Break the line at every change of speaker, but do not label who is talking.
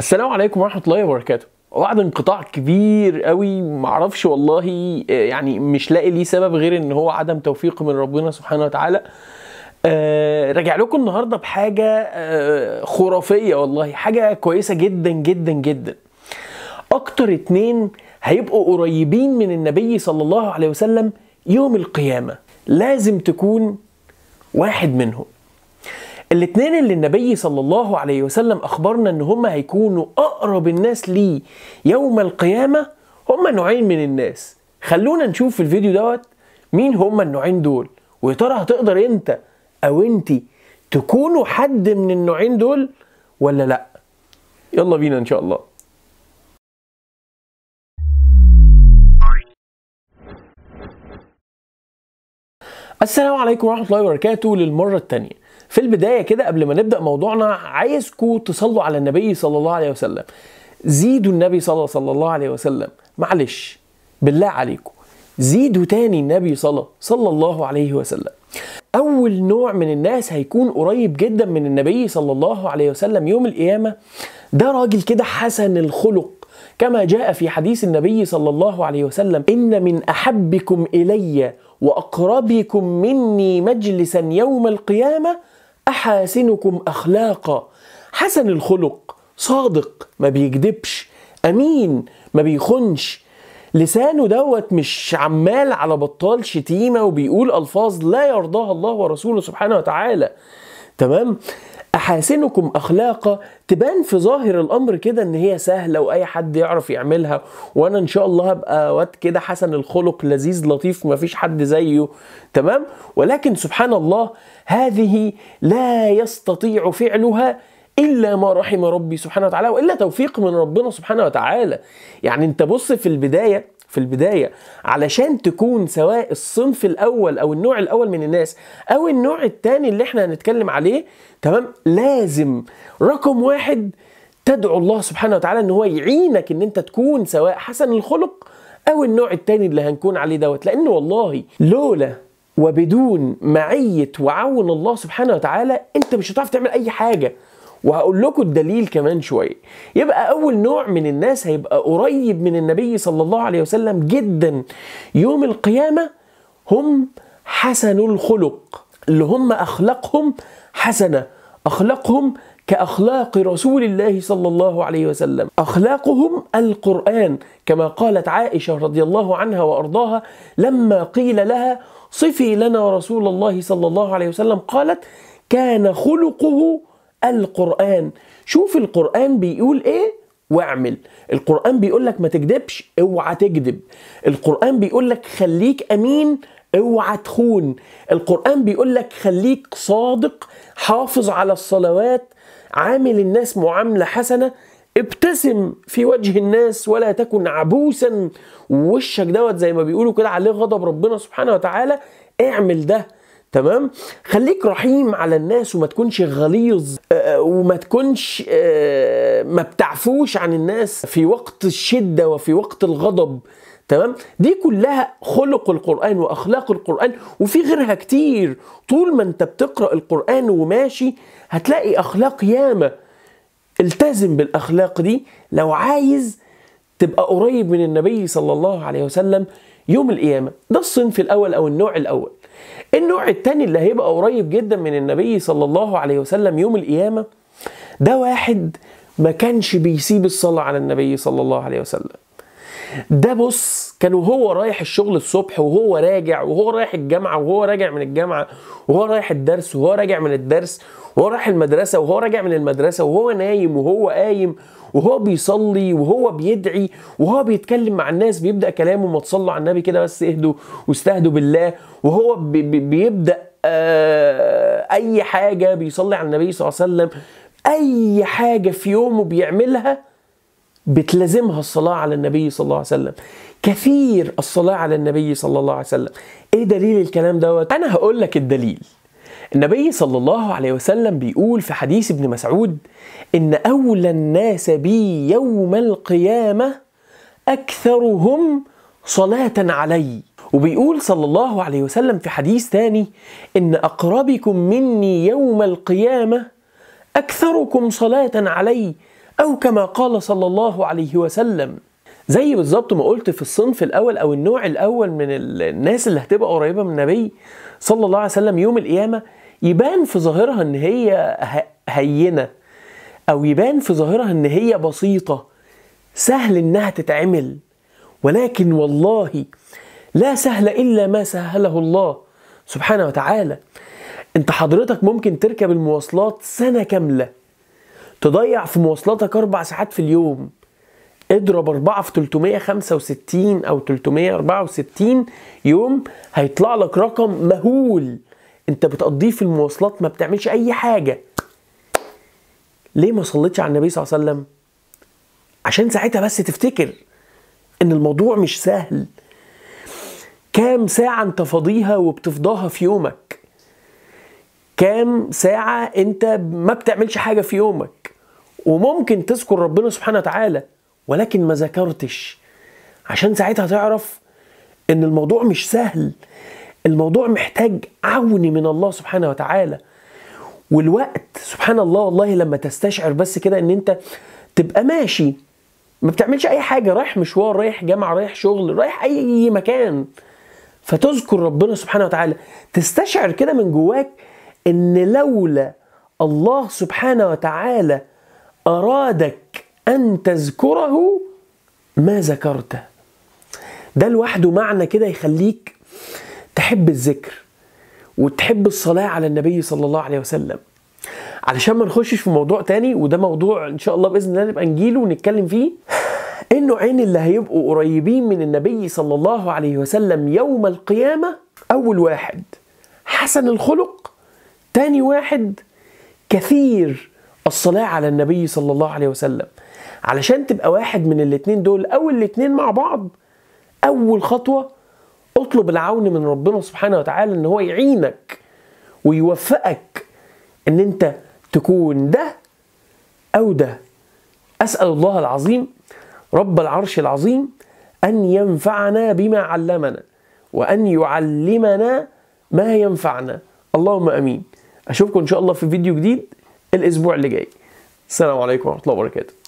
السلام عليكم ورحمه الله وبركاته بعد انقطاع كبير قوي معرفش والله يعني مش لاقي ليه سبب غير ان هو عدم توفيق من ربنا سبحانه وتعالى آه، راجع لكم النهارده بحاجه آه، خرافيه والله حاجه كويسه جدا جدا جدا اكتر اتنين هيبقوا قريبين من النبي صلى الله عليه وسلم يوم القيامه لازم تكون واحد منهم الاثنين اللي النبي صلى الله عليه وسلم أخبرنا إن هم هيكونوا أقرب الناس ليه يوم القيامة هم نوعين من الناس خلونا نشوف في الفيديو دوت مين هم النوعين دول ويا ترى هتقدر انت او انت تكونوا حد من النوعين دول ولا لا يلا بينا ان شاء الله السلام عليكم ورحمة الله وبركاته للمرة الثانية في البدايه كده قبل ما نبدا موضوعنا عايزكم تصلوا على النبي صلى الله عليه وسلم زيدوا النبي صلى, صلى الله عليه وسلم معلش بالله عليكم زيدوا تاني النبي صلى صلى الله عليه وسلم اول نوع من الناس هيكون قريب جدا من النبي صلى الله عليه وسلم يوم القيامه ده راجل كده حسن الخلق كما جاء في حديث النبي صلى الله عليه وسلم ان من احبكم الي واقربكم مني مجلسا يوم القيامه أحاسنكم أخلاقا حسن الخلق صادق ما بيكذبش أمين ما بيخنش لسانه دوت مش عمال على بطال شتيمة وبيقول ألفاظ لا يرضاها الله ورسوله سبحانه وتعالى تمام أحاسنكم أخلاقا تبان في ظاهر الأمر كده إن هي سهلة وأي حد يعرف يعملها وأنا إن شاء الله هبقى واد كده حسن الخلق لذيذ لطيف مفيش حد زيه تمام ولكن سبحان الله هذه لا يستطيع فعلها الا ما رحم ربي سبحانه وتعالى والا توفيق من ربنا سبحانه وتعالى يعني انت بص في البدايه في البدايه علشان تكون سواء الصنف الاول او النوع الاول من الناس او النوع الثاني اللي احنا هنتكلم عليه تمام لازم رقم واحد تدعو الله سبحانه وتعالى ان هو يعينك ان انت تكون سواء حسن الخلق او النوع الثاني اللي هنكون عليه دوت لان والله لولا وبدون معيه وعون الله سبحانه وتعالى انت مش هتعرف تعمل اي حاجه وهقول لكم الدليل كمان شويه يبقى اول نوع من الناس هيبقى قريب من النبي صلى الله عليه وسلم جدا يوم القيامه هم حسن الخلق اللي هم اخلاقهم حسنه اخلاقهم كأخلاق رسول الله صلى الله عليه وسلم أخلاقهم القرآن كما قالت عائشة رضي الله عنها وأرضاها لما قيل لها صفي لنا رسول الله صلى الله عليه وسلم قالت كان خلقه القرآن شوف القرآن بيقول إيه واعمل القرآن بيقول لك ما تكذبش اوعى تكذب القرآن بيقول لك خليك أمين اوعى تخون القرآن بيقول لك خليك صادق حافظ على الصلوات عامل الناس معاملة حسنة ابتسم في وجه الناس ولا تكن عبوسا ووشك دوت زي ما بيقولوا كده عليه غضب ربنا سبحانه وتعالى اعمل ده تمام خليك رحيم على الناس وما تكونش غليظ آه، آه، وما تكونش آه، ما بتعفوش عن الناس في وقت الشده وفي وقت الغضب تمام دي كلها خلق القران واخلاق القران وفي غيرها كتير طول ما انت بتقرا القران وماشي هتلاقي اخلاق ياما التزم بالاخلاق دي لو عايز تبقى قريب من النبي صلى الله عليه وسلم يوم القيامة ده الصنف الأول أو النوع الأول النوع الثاني اللي هيبقى قريب جدا من النبي صلى الله عليه وسلم يوم القيامة ده واحد ما كانش بيسيب الصلاة على النبي صلى الله عليه وسلم ده بص كان وهو رايح الشغل الصبح وهو راجع وهو رايح الجامعه وهو راجع من الجامعه وهو رايح الدرس وهو راجع من الدرس وهو رايح المدرسه وهو راجع من المدرسه وهو نايم وهو قايم وهو بيصلي وهو بيدعي وهو بيتكلم مع الناس بيبدا كلامه ما تصلوا على النبي كده بس اهدوا واستهدوا بالله وهو بي بي بيبدا آه اي حاجه بيصلي على النبي صلى الله عليه وسلم اي حاجه في يومه بيعملها بتلازمها الصلاة على النبي صلى الله عليه وسلم كثير الصلاة على النبي صلى الله عليه وسلم ايه دليل الكلام دوت انا هقول لك الدليل النبي صلى الله عليه وسلم بيقول في حديث ابن مسعود ان اولى الناس بي يوم القيامة اكثرهم صلاة علي وبيقول صلى الله عليه وسلم في حديث ثاني ان اقربكم مني يوم القيامة اكثركم صلاة علي أو كما قال صلى الله عليه وسلم زي بالظبط ما قلت في الصنف الأول أو النوع الأول من الناس اللي هتبقى قريبة من النبي صلى الله عليه وسلم يوم القيامة يبان في ظاهرها إن هي هينة أو يبان في ظاهرها إن هي بسيطة سهل إنها تتعمل ولكن والله لا سهل إلا ما سهله الله سبحانه وتعالى أنت حضرتك ممكن تركب المواصلات سنة كاملة تضيع في مواصلاتك اربع ساعات في اليوم اضرب 4 في 365 او 364 يوم هيطلع لك رقم مهول انت بتقضيه في المواصلات ما بتعملش اي حاجه ليه ما صليتش على النبي صلى الله عليه وسلم عشان ساعتها بس تفتكر ان الموضوع مش سهل كام ساعة انت فاضيها وبتفضاها في يومك كام ساعة انت ما بتعملش حاجة في يومك وممكن تذكر ربنا سبحانه وتعالى ولكن ما ذكرتش عشان ساعتها تعرف ان الموضوع مش سهل الموضوع محتاج عون من الله سبحانه وتعالى والوقت سبحان الله والله لما تستشعر بس كده ان انت تبقى ماشي ما بتعملش اي حاجه رايح مشوار رايح جامعه رايح شغل رايح اي مكان فتذكر ربنا سبحانه وتعالى تستشعر كده من جواك ان لولا الله سبحانه وتعالى أرادك أن تذكره ما ذكرته ده لوحده معنى كده يخليك تحب الذكر وتحب الصلاة على النبي صلى الله عليه وسلم علشان ما نخشش في موضوع تاني وده موضوع ان شاء الله باذن الله نبقى نجيله ونتكلم فيه النوعين اللي هيبقوا قريبين من النبي صلى الله عليه وسلم يوم القيامه اول واحد حسن الخلق تاني واحد كثير الصلاة على النبي صلى الله عليه وسلم علشان تبقى واحد من الاتنين دول أو الاتنين مع بعض أول خطوة اطلب العون من ربنا سبحانه وتعالى إن هو يعينك ويوفقك إن أنت تكون ده أو ده أسأل الله العظيم رب العرش العظيم أن ينفعنا بما علمنا وأن يعلمنا ما ينفعنا اللهم أمين أشوفكم إن شاء الله في فيديو جديد الاسبوع اللي جاي السلام عليكم ورحمه الله وبركاته